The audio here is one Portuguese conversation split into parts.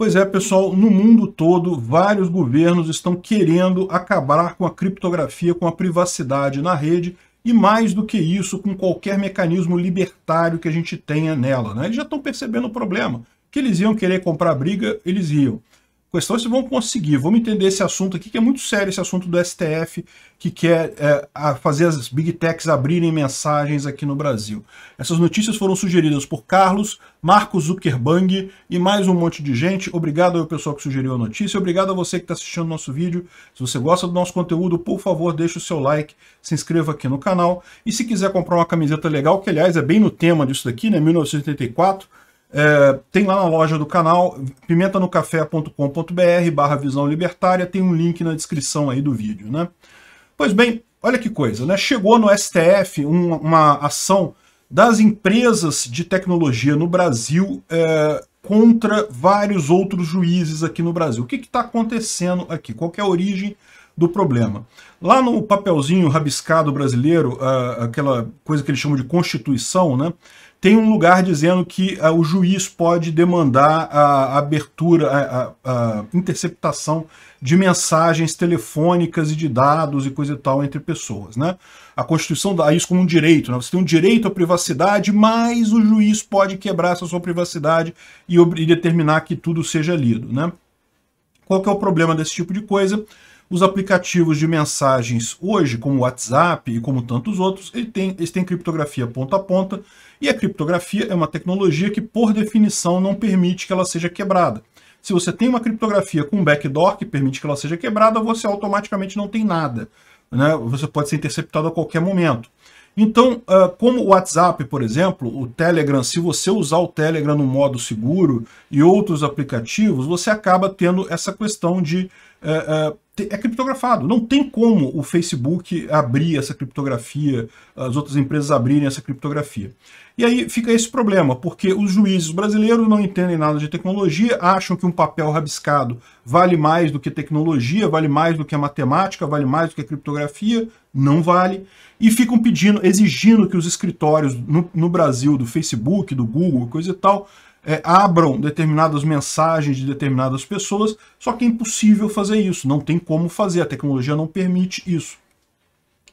Pois é, pessoal, no mundo todo, vários governos estão querendo acabar com a criptografia, com a privacidade na rede, e mais do que isso, com qualquer mecanismo libertário que a gente tenha nela. Né? Eles já estão percebendo o problema, que eles iam querer comprar briga, eles iam questão vocês vão conseguir. Vamos entender esse assunto aqui, que é muito sério esse assunto do STF, que quer é, fazer as big techs abrirem mensagens aqui no Brasil. Essas notícias foram sugeridas por Carlos, Marcos Zuckerberg e mais um monte de gente. Obrigado ao pessoal que sugeriu a notícia, obrigado a você que está assistindo o nosso vídeo. Se você gosta do nosso conteúdo, por favor, deixe o seu like, se inscreva aqui no canal. E se quiser comprar uma camiseta legal, que aliás é bem no tema disso daqui, né, 1984, é, tem lá na loja do canal, pimentanocafé.com.br barra visão libertária, tem um link na descrição aí do vídeo, né? Pois bem, olha que coisa, né? Chegou no STF um, uma ação das empresas de tecnologia no Brasil é, contra vários outros juízes aqui no Brasil. O que está acontecendo aqui? Qual é a origem do problema. Lá no papelzinho rabiscado brasileiro, ah, aquela coisa que eles chamam de Constituição, né, tem um lugar dizendo que ah, o juiz pode demandar a abertura, a, a, a interceptação de mensagens telefônicas e de dados e coisa e tal entre pessoas. Né? A Constituição dá isso como um direito. Né? Você tem um direito à privacidade, mas o juiz pode quebrar essa sua privacidade e, e determinar que tudo seja lido. Né? Qual que é o problema desse tipo de coisa? Os aplicativos de mensagens hoje, como o WhatsApp e como tantos outros, ele tem, eles têm criptografia ponta a ponta, e a criptografia é uma tecnologia que, por definição, não permite que ela seja quebrada. Se você tem uma criptografia com backdoor que permite que ela seja quebrada, você automaticamente não tem nada. Né? Você pode ser interceptado a qualquer momento. Então, ah, como o WhatsApp, por exemplo, o Telegram, se você usar o Telegram no modo seguro e outros aplicativos, você acaba tendo essa questão de... É, é criptografado, não tem como o Facebook abrir essa criptografia, as outras empresas abrirem essa criptografia. E aí fica esse problema, porque os juízes brasileiros não entendem nada de tecnologia, acham que um papel rabiscado vale mais do que tecnologia, vale mais do que a matemática, vale mais do que a criptografia, não vale, e ficam pedindo, exigindo que os escritórios no, no Brasil, do Facebook, do Google, coisa e tal, é, abram determinadas mensagens de determinadas pessoas, só que é impossível fazer isso, não tem como fazer, a tecnologia não permite isso.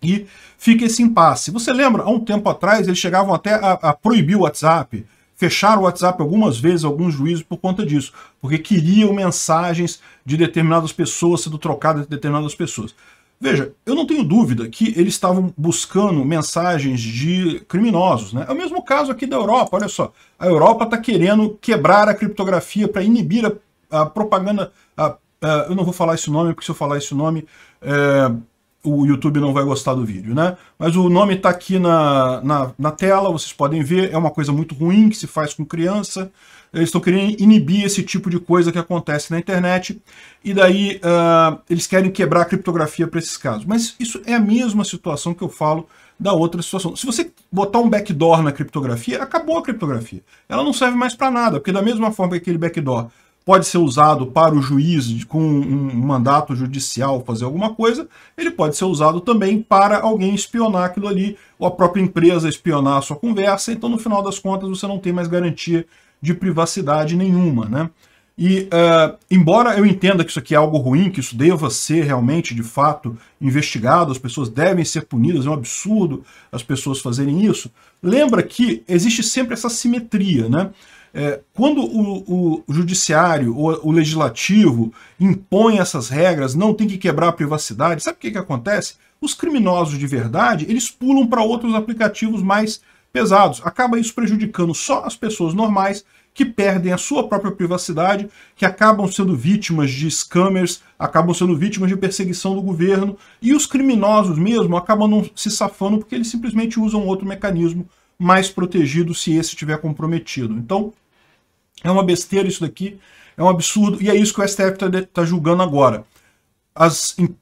E fica esse impasse. Você lembra, há um tempo atrás, eles chegavam até a, a proibir o WhatsApp, fecharam o WhatsApp algumas vezes, alguns juízes por conta disso, porque queriam mensagens de determinadas pessoas sendo trocadas de determinadas pessoas. Veja, eu não tenho dúvida que eles estavam buscando mensagens de criminosos. Né? É o mesmo caso aqui da Europa, olha só. A Europa está querendo quebrar a criptografia para inibir a, a propaganda... A, a, eu não vou falar esse nome, porque se eu falar esse nome, é, o YouTube não vai gostar do vídeo, né? Mas o nome está aqui na, na, na tela, vocês podem ver. É uma coisa muito ruim que se faz com criança eles estão querendo inibir esse tipo de coisa que acontece na internet, e daí uh, eles querem quebrar a criptografia para esses casos. Mas isso é a mesma situação que eu falo da outra situação. Se você botar um backdoor na criptografia, acabou a criptografia. Ela não serve mais para nada, porque da mesma forma que aquele backdoor pode ser usado para o juiz com um mandato judicial fazer alguma coisa, ele pode ser usado também para alguém espionar aquilo ali, ou a própria empresa espionar a sua conversa, então no final das contas você não tem mais garantia de privacidade nenhuma, né? E uh, embora eu entenda que isso aqui é algo ruim, que isso deva ser realmente, de fato, investigado, as pessoas devem ser punidas, é um absurdo as pessoas fazerem isso, lembra que existe sempre essa simetria, né? É, quando o, o judiciário ou o legislativo impõe essas regras, não tem que quebrar a privacidade, sabe o que, que acontece? Os criminosos de verdade, eles pulam para outros aplicativos mais pesados. Acaba isso prejudicando só as pessoas normais que perdem a sua própria privacidade, que acabam sendo vítimas de scammers, acabam sendo vítimas de perseguição do governo, e os criminosos mesmo acabam não se safando porque eles simplesmente usam outro mecanismo mais protegido se esse estiver comprometido. Então, é uma besteira isso daqui, é um absurdo, e é isso que o STF está tá julgando agora. As, uh,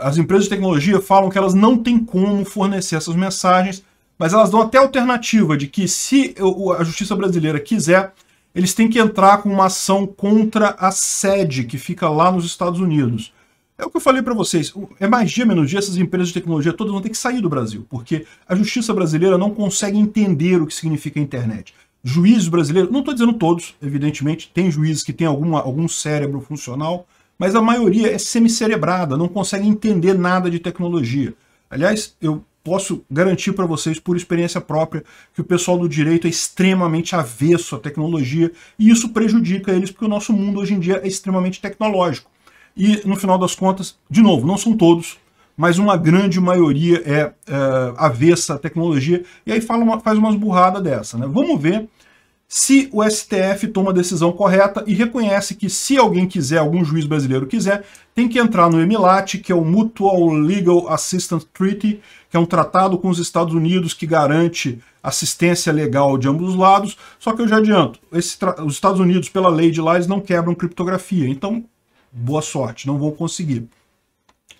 as empresas de tecnologia falam que elas não têm como fornecer essas mensagens, mas elas dão até alternativa de que se a justiça brasileira quiser, eles têm que entrar com uma ação contra a sede que fica lá nos Estados Unidos. É o que eu falei para vocês. É mais dia menos dia, essas empresas de tecnologia todas vão ter que sair do Brasil, porque a justiça brasileira não consegue entender o que significa a internet. Juízes brasileiros, não estou dizendo todos, evidentemente, tem juízes que têm alguma, algum cérebro funcional, mas a maioria é semicerebrada, não consegue entender nada de tecnologia. Aliás, eu posso garantir para vocês, por experiência própria, que o pessoal do direito é extremamente avesso à tecnologia e isso prejudica eles porque o nosso mundo hoje em dia é extremamente tecnológico. E, no final das contas, de novo, não são todos, mas uma grande maioria é, é avessa à tecnologia e aí fala uma, faz umas burradas dessa. Né? Vamos ver se o STF toma a decisão correta e reconhece que se alguém quiser, algum juiz brasileiro quiser, tem que entrar no EMILAT, que é o Mutual Legal Assistance Treaty, que é um tratado com os Estados Unidos que garante assistência legal de ambos os lados. Só que eu já adianto, os Estados Unidos, pela lei de lá, eles não quebram criptografia. Então, boa sorte, não vão conseguir.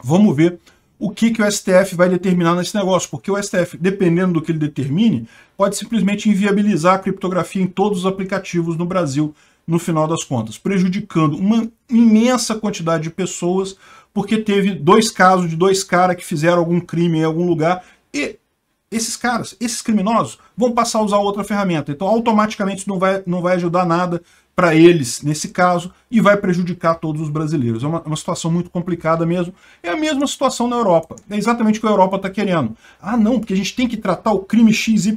Vamos ver o que, que o STF vai determinar nesse negócio, porque o STF, dependendo do que ele determine, pode simplesmente inviabilizar a criptografia em todos os aplicativos no Brasil, no final das contas, prejudicando uma imensa quantidade de pessoas, porque teve dois casos de dois caras que fizeram algum crime em algum lugar e esses caras, esses criminosos, vão passar a usar outra ferramenta. Então, automaticamente, isso não vai, não vai ajudar nada para eles nesse caso e vai prejudicar todos os brasileiros. É uma, uma, situação muito complicada mesmo. É a mesma situação na Europa. É exatamente o que a Europa está querendo. Ah, não, porque a gente tem que tratar o crime XYZ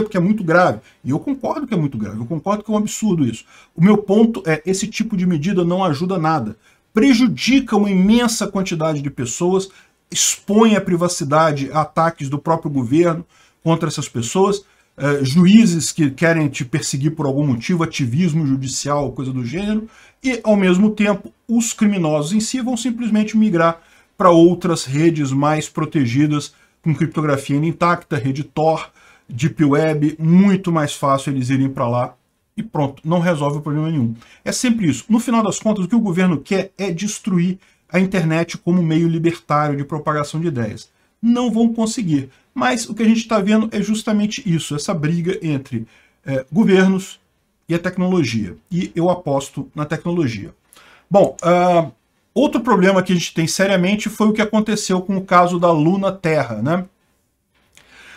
porque é muito grave. E eu concordo que é muito grave, eu concordo que é um absurdo isso. O meu ponto é esse tipo de medida não ajuda nada. Prejudica uma imensa quantidade de pessoas, expõe a privacidade a ataques do próprio governo contra essas pessoas é, juízes que querem te perseguir por algum motivo, ativismo judicial, coisa do gênero, e, ao mesmo tempo, os criminosos em si vão simplesmente migrar para outras redes mais protegidas, com criptografia intacta, rede Tor, Deep Web, muito mais fácil eles irem para lá e pronto, não resolve o problema nenhum. É sempre isso. No final das contas, o que o governo quer é destruir a internet como meio libertário de propagação de ideias. Não vão conseguir. Mas o que a gente está vendo é justamente isso, essa briga entre é, governos e a tecnologia. E eu aposto na tecnologia. Bom, uh, outro problema que a gente tem seriamente foi o que aconteceu com o caso da Luna Terra. Né?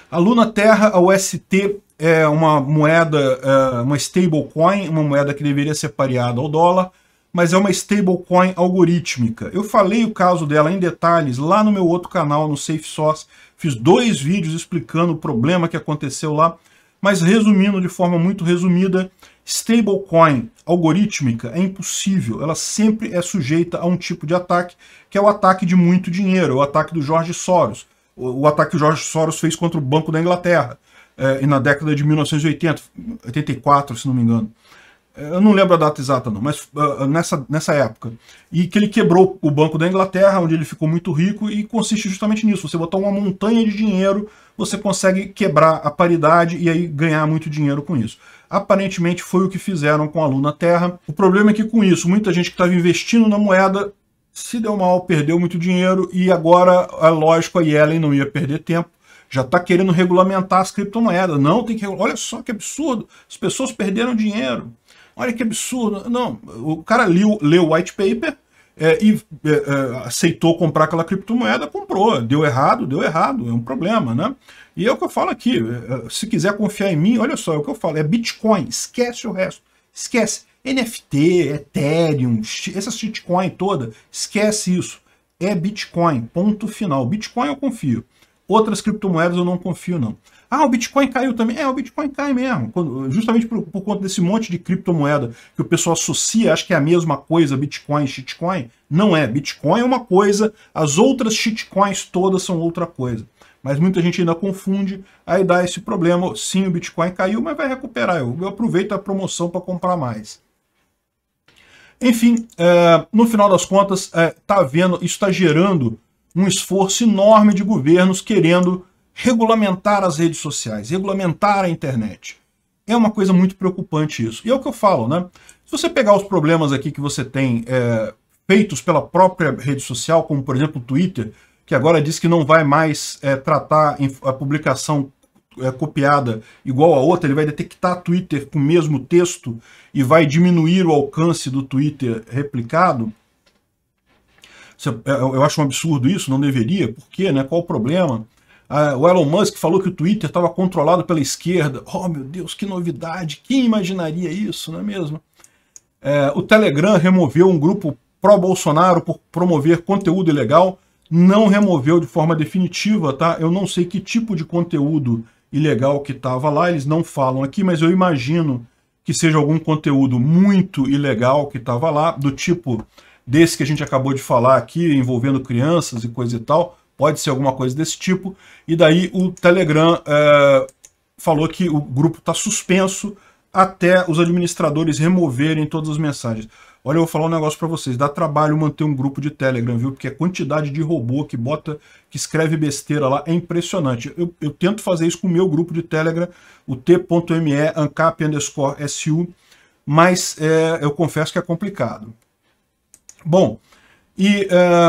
A Luna Terra, a UST, é uma moeda, uh, uma stablecoin, uma moeda que deveria ser pareada ao dólar, mas é uma stablecoin algorítmica. Eu falei o caso dela em detalhes lá no meu outro canal, no Safe Source, Fiz dois vídeos explicando o problema que aconteceu lá, mas resumindo de forma muito resumida, stablecoin algorítmica é impossível, ela sempre é sujeita a um tipo de ataque, que é o ataque de muito dinheiro, é o ataque do George Soros, o, ataque que o George Soros fez contra o Banco da Inglaterra, eh, na década de 1980, 84, se não me engano eu não lembro a data exata não, mas uh, nessa, nessa época, e que ele quebrou o Banco da Inglaterra, onde ele ficou muito rico, e consiste justamente nisso, você botar uma montanha de dinheiro, você consegue quebrar a paridade e aí ganhar muito dinheiro com isso. Aparentemente foi o que fizeram com a Luna Terra. O problema é que com isso, muita gente que estava investindo na moeda se deu mal, perdeu muito dinheiro, e agora, é lógico, a Yellen não ia perder tempo, já está querendo regulamentar as criptomoedas. Não, tem que... Olha só que absurdo, as pessoas perderam dinheiro olha que absurdo. Não, o cara leu, leu o white paper é, e é, é, aceitou comprar aquela criptomoeda, comprou. Deu errado, deu errado, é um problema, né? E é o que eu falo aqui, é, é, se quiser confiar em mim, olha só, é o que eu falo, é Bitcoin, esquece o resto, esquece. NFT, Ethereum, essa shitcoin toda, esquece isso. É Bitcoin, ponto final. Bitcoin eu confio. Outras criptomoedas eu não confio, não. Ah, o Bitcoin caiu também. É, o Bitcoin cai mesmo. Quando, justamente por, por, conta desse monte de criptomoeda que o pessoal associa, acho que é a mesma coisa, Bitcoin, shitcoin. Não é. Bitcoin é uma coisa, as outras shitcoins todas são outra coisa. Mas muita gente ainda confunde, aí dá esse problema. Sim, o Bitcoin caiu, mas vai recuperar. Eu, eu aproveito a promoção para comprar mais. Enfim, é, no final das contas, está é, tá vendo, isso está gerando um esforço enorme de governos querendo regulamentar as redes sociais, regulamentar a internet. É uma coisa muito preocupante isso. E é o que eu falo, né? Se você pegar os problemas aqui que você tem é, feitos pela própria rede social, como por exemplo o Twitter, que agora diz que não vai mais é, tratar a publicação é, copiada igual a outra, ele vai detectar Twitter com o mesmo texto e vai diminuir o alcance do Twitter replicado. É, é, eu acho um absurdo isso, não deveria. Por quê? Né? Qual o problema? Ah, o Elon Musk falou que o Twitter estava controlado pela esquerda. Oh, meu Deus, que novidade! Quem imaginaria isso, não é mesmo? É, o Telegram removeu um grupo pró-Bolsonaro por promover conteúdo ilegal. Não removeu de forma definitiva, tá? Eu não sei que tipo de conteúdo ilegal que estava lá, eles não falam aqui, mas eu imagino que seja algum conteúdo muito ilegal que estava lá, do tipo desse que a gente acabou de falar aqui, envolvendo crianças e coisa e tal, pode ser alguma coisa desse tipo. E daí o Telegram é, falou que o grupo está suspenso até os administradores removerem todas as mensagens. Olha, eu vou falar um negócio para vocês. Dá trabalho manter um grupo de Telegram, viu? Porque a quantidade de robô que bota, que escreve besteira lá é impressionante. Eu, eu tento fazer isso com o meu grupo de Telegram, o t.me, su mas é, eu confesso que é complicado. Bom, e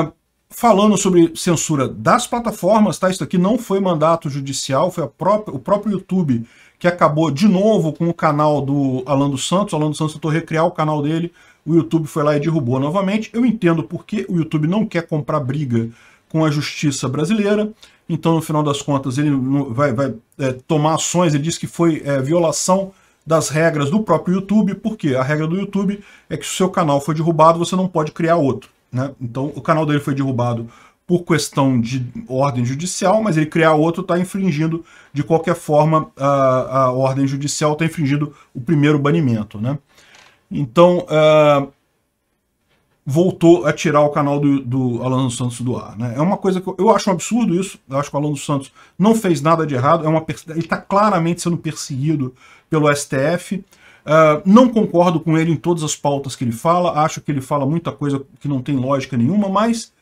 uh, falando sobre censura das plataformas, tá? Isso aqui não foi mandato judicial, foi própria, o próprio YouTube que acabou de novo com o canal do Alan dos Santos. O Alan dos Santos tentou recriar o canal dele, o YouTube foi lá e derrubou novamente. Eu entendo porque o YouTube não quer comprar briga com a justiça brasileira, então no final das contas ele vai, vai é, tomar ações, ele diz que foi é, violação das regras do próprio YouTube, porque a regra do YouTube é que se o seu canal foi derrubado, você não pode criar outro. Né? Então, o canal dele foi derrubado por questão de ordem judicial, mas ele criar outro está infringindo, de qualquer forma, a, a ordem judicial está infringindo o primeiro banimento. Né? Então, uh, voltou a tirar o canal do, do Alan dos Santos do ar. Né? É uma coisa que eu, eu, acho um absurdo isso, eu acho que o Alan dos Santos não fez nada de errado, é uma, ele está claramente sendo perseguido pelo STF. Uh, ah, não concordo com ele em todas as pautas que ele fala, acho que ele fala muita coisa que não tem lógica nenhuma, mas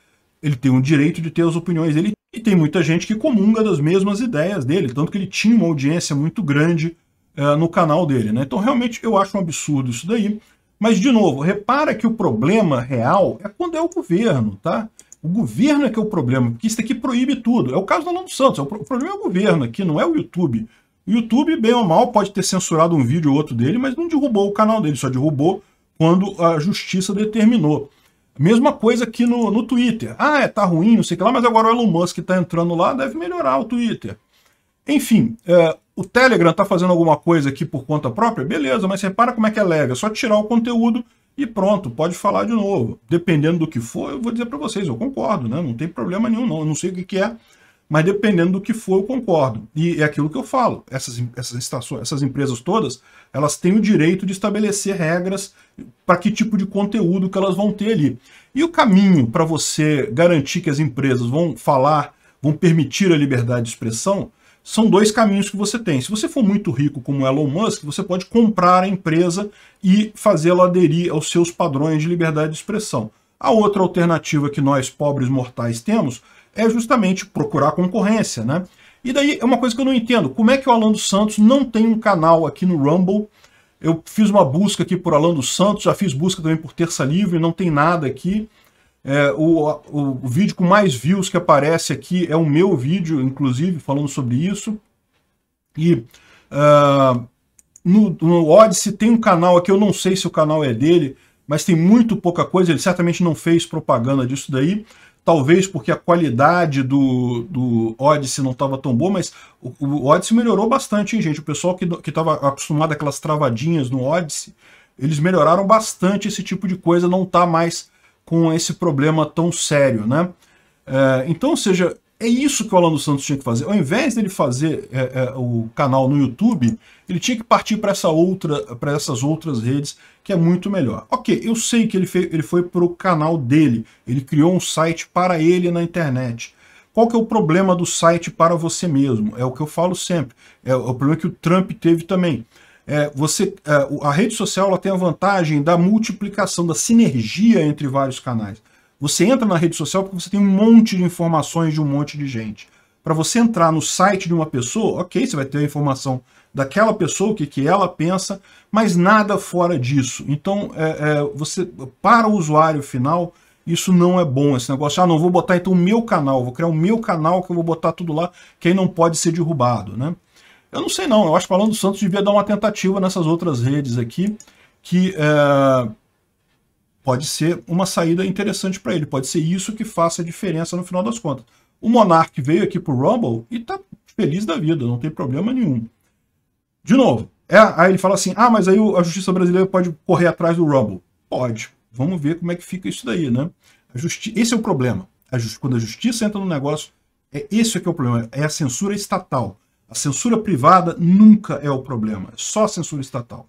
ele tem o direito de ter as opiniões dele e tem muita gente que comunga das mesmas ideias dele, tanto que ele tinha uma audiência muito grande uh, no canal dele. Né? Então, realmente, eu acho um absurdo isso daí. Mas, de novo, repara que o problema real é quando é o governo, tá? O governo é que é o problema, porque isso aqui proíbe tudo. É o caso do Alonso Santos, é o problema é o governo aqui, não é o YouTube. O YouTube, bem ou mal, pode ter censurado um vídeo ou outro dele, mas não derrubou o canal dele, só derrubou quando a justiça determinou. Mesma coisa aqui no, no Twitter. Ah, é, tá ruim, não sei o que lá, mas agora o Elon Musk está entrando lá, deve melhorar o Twitter. Enfim, é, o Telegram está fazendo alguma coisa aqui por conta própria? Beleza, mas repara como é que é leve. É só tirar o conteúdo e pronto, pode falar de novo. Dependendo do que for, eu vou dizer para vocês, eu concordo, né? não tem problema nenhum, não. Eu não sei o que, que é, mas dependendo do que for, eu concordo. E é aquilo que eu falo. Essas, essas, estações, essas empresas todas, elas têm o direito de estabelecer regras para que tipo de conteúdo que elas vão ter ali. E o caminho para você garantir que as empresas vão falar, vão permitir a liberdade de expressão, são dois caminhos que você tem. Se você for muito rico como Elon Musk, você pode comprar a empresa e fazê-la aderir aos seus padrões de liberdade de expressão. A outra alternativa que nós, pobres mortais, temos é justamente procurar concorrência, né? E daí é uma coisa que eu não entendo. Como é que o Alan dos Santos não tem um canal aqui no Rumble? Eu fiz uma busca aqui por Alan dos Santos, já fiz busca também por Terça Livre, não tem nada aqui. É, o, o, o vídeo com mais views que aparece aqui é o meu vídeo, inclusive, falando sobre isso. E uh, no, no Odyssey tem um canal aqui, eu não sei se o canal é dele, mas tem muito pouca coisa, ele certamente não fez propaganda disso daí talvez porque a qualidade do, do Odyssey não estava tão boa, mas o, o, Odyssey melhorou bastante, hein, gente? O pessoal que estava acostumado àquelas travadinhas no Odyssey, eles melhoraram bastante esse tipo de coisa, não está mais com esse problema tão sério, né? É, então, ou seja, é isso que o Alan Santos tinha que fazer. Ao invés dele fazer é, é, o canal no YouTube, ele tinha que partir para essa outra, para essas outras redes, que é muito melhor. Ok, eu sei que ele, fez, ele foi para o canal dele, ele criou um site para ele na internet. Qual que é o problema do site para você mesmo? É o que eu falo sempre. É o é problema que o Trump teve também. É, você, é, a rede social ela tem a vantagem da multiplicação, da sinergia entre vários canais. Você entra na rede social porque você tem um monte de informações de um monte de gente. Para você entrar no site de uma pessoa, ok, você vai ter a informação daquela pessoa, o que, que ela pensa, mas nada fora disso. Então, é, é, você para o usuário final, isso não é bom, esse negócio, ah, não, vou botar então o meu canal, vou criar o meu canal que eu vou botar tudo lá, que aí não pode ser derrubado, né? Eu não sei não, eu acho que o Alan dos Santos devia dar uma tentativa nessas outras redes aqui, que é, pode ser uma saída interessante para ele, pode ser isso que faça a diferença no final das contas. O Monark veio aqui para o Rumble e está feliz da vida, não tem problema nenhum. De novo, é, aí ele fala assim, ah, mas aí a justiça brasileira pode correr atrás do Rumble. Pode, vamos ver como é que fica isso daí, né? Esse é o problema. A Quando a justiça entra no negócio, é esse é que é o problema, é a censura estatal. A censura privada nunca é o problema, é só a censura estatal.